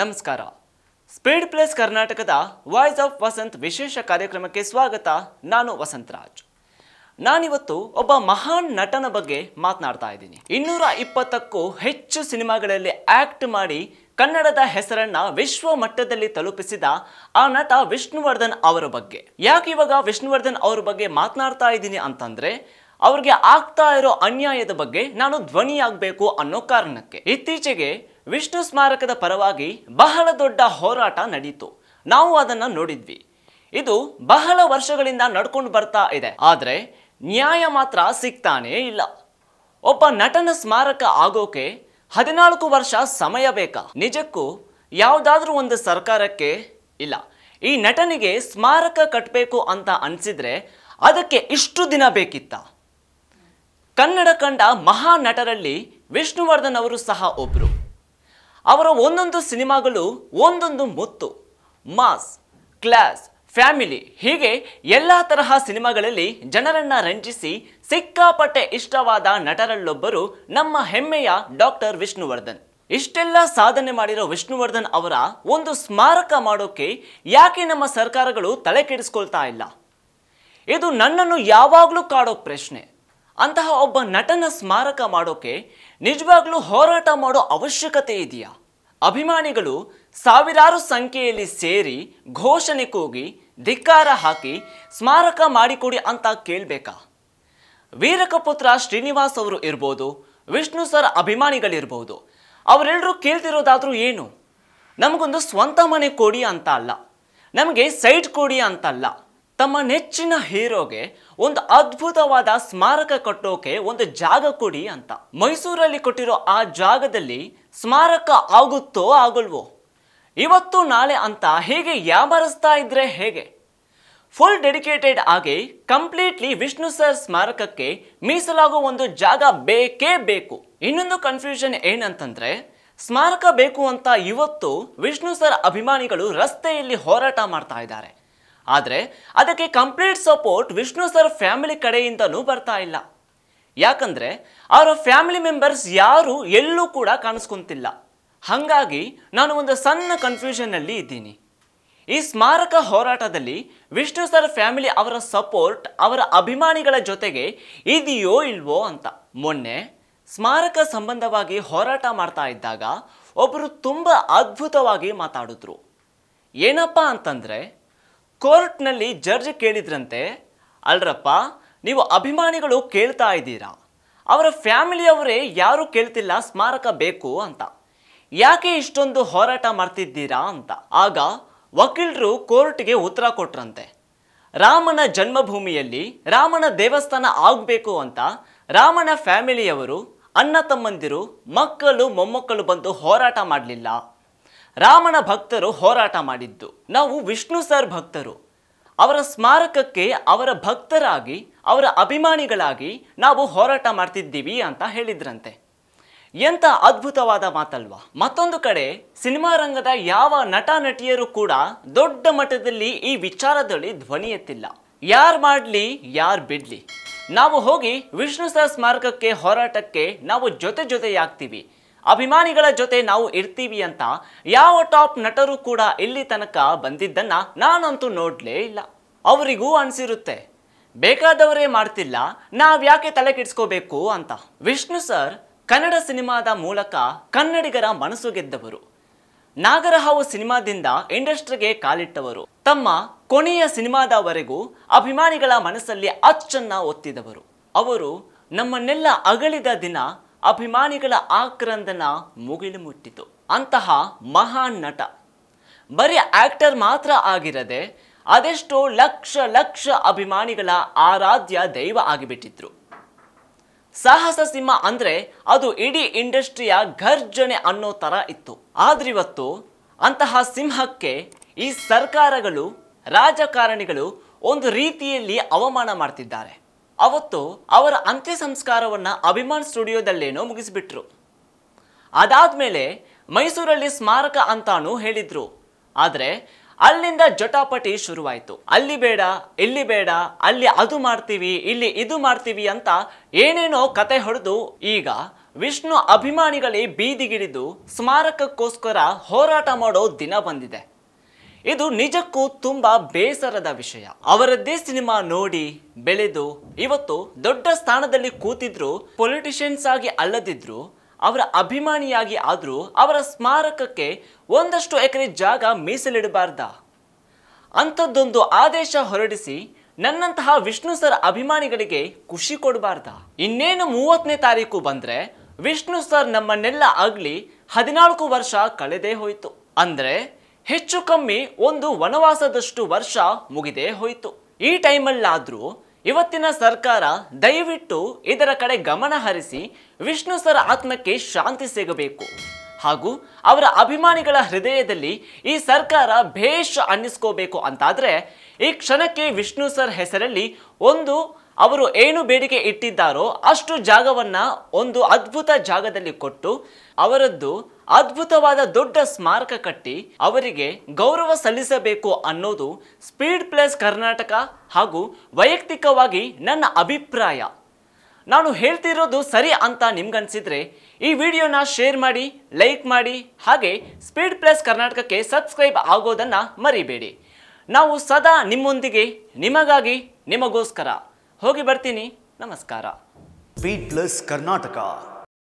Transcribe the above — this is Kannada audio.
ನಮಸ್ಕಾರ ಸ್ಪೀಡ್ ಪ್ಲಸ್ ಕರ್ನಾಟಕದ ವಾಯ್ಸ್ ಆಫ್ ವಸಂತ್ ವಿಶೇಷ ಕಾರ್ಯಕ್ರಮಕ್ಕೆ ಸ್ವಾಗತ ನಾನು ವಸಂತರಾಜ್ ನಾನಿವತ್ತು ಒಬ್ಬ ಮಹಾನ್ ನಟನ ಬಗ್ಗೆ ಮಾತನಾಡ್ತಾ ಇದ್ದೀನಿ ಇನ್ನೂರ ಇಪ್ಪತ್ತಕ್ಕೂ ಹೆಚ್ಚು ಸಿನಿಮಾಗಳಲ್ಲಿ ಆಕ್ಟ್ ಮಾಡಿ ಕನ್ನಡದ ಹೆಸರನ್ನ ವಿಶ್ವ ಮಟ್ಟದಲ್ಲಿ ತಲುಪಿಸಿದ ಆ ನಟ ವಿಷ್ಣುವರ್ಧನ್ ಅವರ ಬಗ್ಗೆ ಯಾಕೆ ಇವಾಗ ವಿಷ್ಣುವರ್ಧನ್ ಅವರ ಬಗ್ಗೆ ಮಾತನಾಡ್ತಾ ಇದ್ದೀನಿ ಅಂತಂದ್ರೆ ಅವ್ರಿಗೆ ಆಗ್ತಾ ಇರೋ ಅನ್ಯಾಯದ ಬಗ್ಗೆ ನಾನು ಧ್ವನಿಯಾಗಬೇಕು ಅನ್ನೋ ಕಾರಣಕ್ಕೆ ಇತ್ತೀಚೆಗೆ ವಿಷ್ಣು ಸ್ಮಾರಕದ ಪರವಾಗಿ ಬಹಳ ದೊಡ್ಡ ಹೋರಾಟ ನಡೀತು ನಾವು ಅದನ್ನು ನೋಡಿದ್ವಿ ಇದು ಬಹಳ ವರ್ಷಗಳಿಂದ ನಡ್ಕೊಂಡು ಬರ್ತಾ ಇದೆ ಆದರೆ ನ್ಯಾಯ ಮಾತ್ರ ಸಿಗ್ತಾನೇ ಇಲ್ಲ ಒಬ್ಬ ನಟನ ಸ್ಮಾರಕ ಆಗೋಕೆ ಹದಿನಾಲ್ಕು ವರ್ಷ ಸಮಯ ಬೇಕಾ ನಿಜಕ್ಕೂ ಯಾವುದಾದ್ರೂ ಒಂದು ಸರ್ಕಾರಕ್ಕೆ ಇಲ್ಲ ಈ ನಟನಿಗೆ ಸ್ಮಾರಕ ಕಟ್ಟಬೇಕು ಅಂತ ಅನಿಸಿದ್ರೆ ಅದಕ್ಕೆ ಇಷ್ಟು ದಿನ ಬೇಕಿತ್ತ ಕನ್ನಡ ಕಂಡ ಮಹಾ ನಟರಲ್ಲಿ ವಿಷ್ಣುವರ್ಧನ್ ಅವರು ಸಹ ಒಬ್ಬರು ಅವರ ಒಂದೊಂದು ಸಿನಿಮಾಗಳು ಒಂದೊಂದು ಮುತ್ತು ಮಾಸ್ ಕ್ಲಾಸ್ ಫ್ಯಾಮಿಲಿ ಹೀಗೆ ಎಲ್ಲ ತರಹ ಸಿನಿಮಾಗಳಲ್ಲಿ ಜನರನ್ನ ರಂಜಿಸಿ ಸಿಕ್ಕಾಪಟ್ಟೆ ಇಷ್ಟವಾದ ನಟರಲ್ಲೊಬ್ಬರು ನಮ್ಮ ಹೆಮ್ಮೆಯ ಡಾಕ್ಟರ್ ವಿಷ್ಣುವರ್ಧನ್ ಇಷ್ಟೆಲ್ಲ ಸಾಧನೆ ಮಾಡಿರೋ ವಿಷ್ಣುವರ್ಧನ್ ಅವರ ಒಂದು ಸ್ಮಾರಕ ಮಾಡೋಕೆ ಯಾಕೆ ನಮ್ಮ ಸರ್ಕಾರಗಳು ತಲೆ ಕೆಡಿಸ್ಕೊಳ್ತಾ ಇಲ್ಲ ಇದು ನನ್ನನ್ನು ಯಾವಾಗಲೂ ಕಾಡೋ ಪ್ರಶ್ನೆ ಅಂತಹ ಒಬ್ಬ ನಟನ ಸ್ಮಾರಕ ಮಾಡೋಕೆ ನಿಜವಾಗ್ಲೂ ಹೋರಾಟ ಮಾಡೋ ಅವಶ್ಯಕತೆ ಇದೆಯಾ ಅಭಿಮಾನಿಗಳು ಸಾವಿರಾರು ಸಂಖ್ಯೆಯಲ್ಲಿ ಸೇರಿ ಘೋಷಣೆ ಕೂಗಿ ಧಿಕ್ಕಾರ ಹಾಕಿ ಸ್ಮಾರಕ ಮಾಡಿಕೊಡಿ ಅಂತ ಕೇಳಬೇಕಾ ವೀರಕಪುತ್ರ ಶ್ರೀನಿವಾಸ್ ಅವರು ಇರ್ಬೋದು ವಿಷ್ಣು ಸರ್ ಅಭಿಮಾನಿಗಳಿರ್ಬೋದು ಅವರೆಲ್ಲರೂ ಕೇಳ್ತಿರೋದಾದರೂ ಏನು ನಮಗೊಂದು ಸ್ವಂತ ಮನೆ ಕೊಡಿ ಅಂತ ಅಲ್ಲ ನಮಗೆ ಸೈಟ್ ಕೊಡಿ ಅಂತಲ್ಲ ತಮ್ಮ ನೆಚ್ಚಿನ ಹೀರೋಗೆ ಒಂದು ಅದ್ಭುತವಾದ ಸ್ಮಾರಕ ಕಟ್ಟೋಕೆ ಒಂದು ಜಾಗ ಕೊಡಿ ಅಂತ ಮೈಸೂರಲ್ಲಿ ಕೊಟ್ಟಿರೋ ಆ ಜಾಗದಲ್ಲಿ ಸ್ಮಾರಕ ಆಗುತ್ತೋ ಆಗಲ್ವೋ ಇವತ್ತು ನಾಳೆ ಅಂತ ಹೇಗೆ ಯಾಮರಿಸ್ತಾ ಇದ್ರೆ ಹೇಗೆ ಫುಲ್ ಡೆಡಿಕೇಟೆಡ್ ಆಗಿ ಕಂಪ್ಲೀಟ್ಲಿ ವಿಷ್ಣು ಸರ್ ಸ್ಮಾರಕಕ್ಕೆ ಮೀಸಲಾಗೋ ಒಂದು ಜಾಗ ಬೇಕೇ ಬೇಕು ಇನ್ನೊಂದು ಕನ್ಫ್ಯೂಷನ್ ಏನಂತಂದ್ರೆ ಸ್ಮಾರಕ ಬೇಕು ಅಂತ ಇವತ್ತು ವಿಷ್ಣು ಸರ್ ಅಭಿಮಾನಿಗಳು ರಸ್ತೆಯಲ್ಲಿ ಹೋರಾಟ ಮಾಡ್ತಾ ಇದ್ದಾರೆ ಆದರೆ ಅದಕ್ಕೆ complete support Vishnu sir family ಕಡೆಯಿಂದನೂ ಬರ್ತಾ ಇಲ್ಲ ಯಾಕಂದರೆ ಅವರ ಫ್ಯಾಮಿಲಿ ಮೆಂಬರ್ಸ್ ಯಾರೂ ಎಲ್ಲೂ ಕೂಡ ಕಾಣಿಸ್ಕೊಂತಿಲ್ಲ ಹಾಗಾಗಿ ನಾನು ಒಂದು ಸಣ್ಣ ಕನ್ಫ್ಯೂಷನ್ನಲ್ಲಿ ಇದ್ದೀನಿ ಈ ಸ್ಮಾರಕ ಹೋರಾಟದಲ್ಲಿ ವಿಷ್ಣು ಸರ್ ಫ್ಯಾಮಿಲಿ ಅವರ ಸಪೋರ್ಟ್ ಅವರ ಅಭಿಮಾನಿಗಳ ಜೊತೆಗೆ ಇದೆಯೋ ಇಲ್ವೋ ಅಂತ ಮೊನ್ನೆ ಸ್ಮಾರಕ ಸಂಬಂಧವಾಗಿ ಹೋರಾಟ ಮಾಡ್ತಾ ಇದ್ದಾಗ ಒಬ್ಬರು ತುಂಬ ಅದ್ಭುತವಾಗಿ ಮಾತಾಡಿದ್ರು ಏನಪ್ಪ ಅಂತಂದರೆ ಕೋರ್ಟ್ನಲ್ಲಿ ಜಡ್ಜ್ ಕೇಳಿದ್ರಂತೆ ಅಲ್ರಪ್ಪ ನೀವು ಅಭಿಮಾನಿಗಳು ಕೇಳ್ತಾ ಇದ್ದೀರಾ ಅವರ ಫ್ಯಾಮಿಲಿಯವರೇ ಯಾರೂ ಕೇಳ್ತಿಲ್ಲ ಸ್ಮಾರಕ ಬೇಕು ಅಂತ ಯಾಕೆ ಇಷ್ಟೊಂದು ಹೋರಾಟ ಮಾಡ್ತಿದ್ದೀರಾ ಅಂತ ಆಗ ವಕೀಲರು ಕೋರ್ಟ್ಗೆ ಉತ್ತರ ಕೊಟ್ರಂತೆ ರಾಮನ ಜನ್ಮಭೂಮಿಯಲ್ಲಿ ರಾಮನ ದೇವಸ್ಥಾನ ಆಗಬೇಕು ಅಂತ ರಾಮನ ಫ್ಯಾಮಿಲಿಯವರು ಅಣ್ಣ ತಮ್ಮಂದಿರು ಮಕ್ಕಳು ಮೊಮ್ಮಕ್ಕಳು ಬಂದು ಹೋರಾಟ ಮಾಡಲಿಲ್ಲ ರಾಮನ ಭಕ್ತರು ಹೋರಾಟ ಮಾಡಿದ್ದು ನಾವು ವಿಷ್ಣು ಸರ್ ಭಕ್ತರು ಅವರ ಸ್ಮಾರಕಕ್ಕೆ ಅವರ ಭಕ್ತರಾಗಿ ಅವರ ಅಭಿಮಾನಿಗಳಾಗಿ ನಾವು ಹೋರಾಟ ಮಾಡ್ತಿದ್ದೀವಿ ಅಂತ ಹೇಳಿದ್ರಂತೆ ಎಂಥ ಅದ್ಭುತವಾದ ಮಾತಲ್ವಾ ಮತ್ತೊಂದು ಕಡೆ ಸಿನಿಮಾ ರಂಗದ ಯಾವ ನಟ ನಟಿಯರು ಕೂಡ ದೊಡ್ಡ ಮಟ್ಟದಲ್ಲಿ ಈ ವಿಚಾರದಲ್ಲಿ ಧ್ವನಿ ಎತ್ತಿಲ್ಲ ಯಾರು ಮಾಡಲಿ ಯಾರು ಬಿಡಲಿ ನಾವು ಹೋಗಿ ವಿಷ್ಣು ಸರ್ ಸ್ಮಾರಕಕ್ಕೆ ಹೋರಾಟಕ್ಕೆ ನಾವು ಜೊತೆ ಜೊತೆಯಾಗ್ತೀವಿ ಅಭಿಮಾನಿಗಳ ಜೊತೆ ನಾವು ಇರ್ತೀವಿ ಅಂತ ಯಾವ ಟಾಪ್ ನಟರು ಕೂಡ ಇಲ್ಲಿ ತನಕ ಬಂದಿದ್ದನ್ನ ನಾನಂತೂ ನೋಡಲೇ ಇಲ್ಲ ಅವರಿಗೂ ಅನಿಸಿರುತ್ತೆ ಬೇಕಾದವರೇ ಮಾಡ್ತಿಲ್ಲ ಯಾಕೆ ತಲೆ ಕೆಡಿಸ್ಕೋಬೇಕು ಅಂತ ವಿಷ್ಣು ಸರ್ ಕನ್ನಡ ಸಿನಿಮಾದ ಮೂಲಕ ಕನ್ನಡಿಗರ ಮನಸ್ಸು ಗೆದ್ದವರು ನಾಗರಹಾವು ಸಿನಿಮಾದಿಂದ ಇಂಡಸ್ಟ್ರಿಗೆ ಕಾಲಿಟ್ಟವರು ತಮ್ಮ ಕೊನೆಯ ಸಿನಿಮಾದವರೆಗೂ ಅಭಿಮಾನಿಗಳ ಮನಸ್ಸಲ್ಲಿ ಅಚ್ಚನ್ನ ಒತ್ತಿದವರು ಅವರು ನಮ್ಮನ್ನೆಲ್ಲ ಅಗಲಿದ ದಿನ ಅಭಿಮಾನಿಗಳ ಆಕ್ರಂದನ ಮುಗಿಲು ಮುಟ್ಟಿತು ಅಂತಹ ಮಹಾನ್ ನಟ ಬರೀ ಆಕ್ಟರ್ ಮಾತ್ರ ಆಗಿರದೆ ಅದೆಷ್ಟೋ ಲಕ್ಷ ಲಕ್ಷ ಅಭಿಮಾನಿಗಳ ಆರಾಧ್ಯ ದೈವ ಆಗಿಬಿಟ್ಟಿದ್ರು ಸಾಹಸ ಸಿಂಹ ಅಂದ್ರೆ ಅದು ಇಡೀ ಇಂಡಸ್ಟ್ರಿಯ ಗರ್ಜನೆ ಅನ್ನೋ ತರ ಇತ್ತು ಆದ್ರಿವತ್ತು ಅಂತಹ ಸಿಂಹಕ್ಕೆ ಈ ಸರ್ಕಾರಗಳು ರಾಜಕಾರಣಿಗಳು ಒಂದು ರೀತಿಯಲ್ಲಿ ಅವಮಾನ ಮಾಡ್ತಿದ್ದಾರೆ ಅವತ್ತು ಅವರ ಅಂತ್ಯ ಸಂಸ್ಕಾರವನ್ನು ಅಭಿಮಾನ್ ಸ್ಟುಡಿಯೋದಲ್ಲೇನೋ ಮುಗಿಸಿಬಿಟ್ರು ಮೇಲೆ ಮೈಸೂರಲ್ಲಿ ಸ್ಮಾರಕ ಅಂತಾನೂ ಹೇಳಿದರು ಆದರೆ ಅಲ್ಲಿಂದ ಜಟಾಪಟಿ ಶುರುವಾಯಿತು ಅಲ್ಲಿ ಬೇಡ ಇಲ್ಲಿ ಬೇಡ ಅಲ್ಲಿ ಅದು ಮಾಡ್ತೀವಿ ಇಲ್ಲಿ ಇದು ಮಾಡ್ತೀವಿ ಅಂತ ಏನೇನೋ ಕತೆ ಹೊಡೆದು ಈಗ ವಿಷ್ಣು ಅಭಿಮಾನಿಗಳೇ ಬೀದಿಗಿಳಿದು ಸ್ಮಾರಕಕ್ಕೋಸ್ಕರ ಹೋರಾಟ ಮಾಡೋ ದಿನ ಬಂದಿದೆ ಇದು ನಿಜಕ್ಕೂ ತುಂಬಾ ಬೇಸರದ ವಿಷಯ ಅವರದ್ದೇ ಸಿನಿಮಾ ನೋಡಿ ಬೆಳೆದು ಇವತ್ತು ದೊಡ್ಡ ಸ್ಥಾನದಲ್ಲಿ ಕೂತಿದ್ರು ಪೊಲಿಟಿಷಿಯನ್ಸ್ ಆಗಿ ಅಲ್ಲದಿದ್ರು ಅವರ ಅಭಿಮಾನಿಯಾಗಿ ಆದರೂ ಅವರ ಸ್ಮಾರಕಕ್ಕೆ ಒಂದಷ್ಟು ಎಕರೆ ಜಾಗ ಮೀಸಲಿಡಬಾರ್ದ ಅಂಥದ್ದೊಂದು ಆದೇಶ ಹೊರಡಿಸಿ ನನ್ನಂತಹ ವಿಷ್ಣು ಸರ್ ಅಭಿಮಾನಿಗಳಿಗೆ ಖುಷಿ ಕೊಡಬಾರ್ದ ಇನ್ನೇನು ಮೂವತ್ತನೇ ತಾರೀಕು ಬಂದ್ರೆ ವಿಷ್ಣು ಸರ್ ನಮ್ಮನ್ನೆಲ್ಲ ಆಗಲಿ ಹದಿನಾಲ್ಕು ವರ್ಷ ಕಳೆದೇ ಹೋಯಿತು ಅಂದ್ರೆ ಹೆಚ್ಚು ಕಮ್ಮಿ ಒಂದು ವನವಾಸದಷ್ಟು ವರ್ಷ ಮುಗಿದೇ ಹೋಯಿತು ಈ ಟೈಮಲ್ಲಾದರೂ ಇವತ್ತಿನ ಸರ್ಕಾರ ದಯವಿಟ್ಟು ಇದರ ಕಡೆ ಗಮನ ಹರಿಸಿ ವಿಷ್ಣು ಸರ್ ಆತ್ಮಕ್ಕೆ ಶಾಂತಿ ಸಿಗಬೇಕು ಹಾಗೂ ಅವರ ಅಭಿಮಾನಿಗಳ ಹೃದಯದಲ್ಲಿ ಈ ಸರ್ಕಾರ ಭೇಷ ಅನ್ನಿಸ್ಕೋಬೇಕು ಅಂತಾದರೆ ಈ ಕ್ಷಣಕ್ಕೆ ವಿಷ್ಣು ಸರ್ ಹೆಸರಲ್ಲಿ ಒಂದು ಅವರು ಏನು ಬೇಡಿಕೆ ಇಟ್ಟಿದ್ದಾರೋ ಅಷ್ಟು ಜಾಗವನ್ನು ಒಂದು ಅದ್ಭುತ ಜಾಗದಲ್ಲಿ ಕೊಟ್ಟು ಅವರದ್ದು ಅದ್ಭುತವಾದ ದೊಡ್ಡ ಸ್ಮಾರಕ ಕಟ್ಟಿ ಅವರಿಗೆ ಗೌರವ ಸಲ್ಲಿಸಬೇಕು ಅನ್ನೋದು ಸ್ಪೀಡ್ ಪ್ಲಸ್ ಕರ್ನಾಟಕ ಹಾಗೂ ವೈಯಕ್ತಿಕವಾಗಿ ನನ್ನ ಅಭಿಪ್ರಾಯ ನಾನು ಹೇಳ್ತಿರೋದು ಸರಿ ಅಂತ ನಿಮ್ಗನ್ಸಿದ್ರೆ ಈ ವಿಡಿಯೋನ ಶೇರ್ ಮಾಡಿ ಲೈಕ್ ಮಾಡಿ ಹಾಗೆ ಸ್ಪೀಡ್ ಪ್ಲಸ್ ಕರ್ನಾಟಕಕ್ಕೆ ಸಬ್ಸ್ಕ್ರೈಬ್ ಆಗೋದನ್ನು ಮರಿಬೇಡಿ ನಾವು ಸದಾ ನಿಮ್ಮೊಂದಿಗೆ ನಿಮಗಾಗಿ ನಿಮಗೋಸ್ಕರ ಹೋಗಿ ಬರ್ತೀನಿ ನಮಸ್ಕಾರ ಸ್ಪೀಡ್ ಪ್ಲಸ್ ಕರ್ನಾಟಕ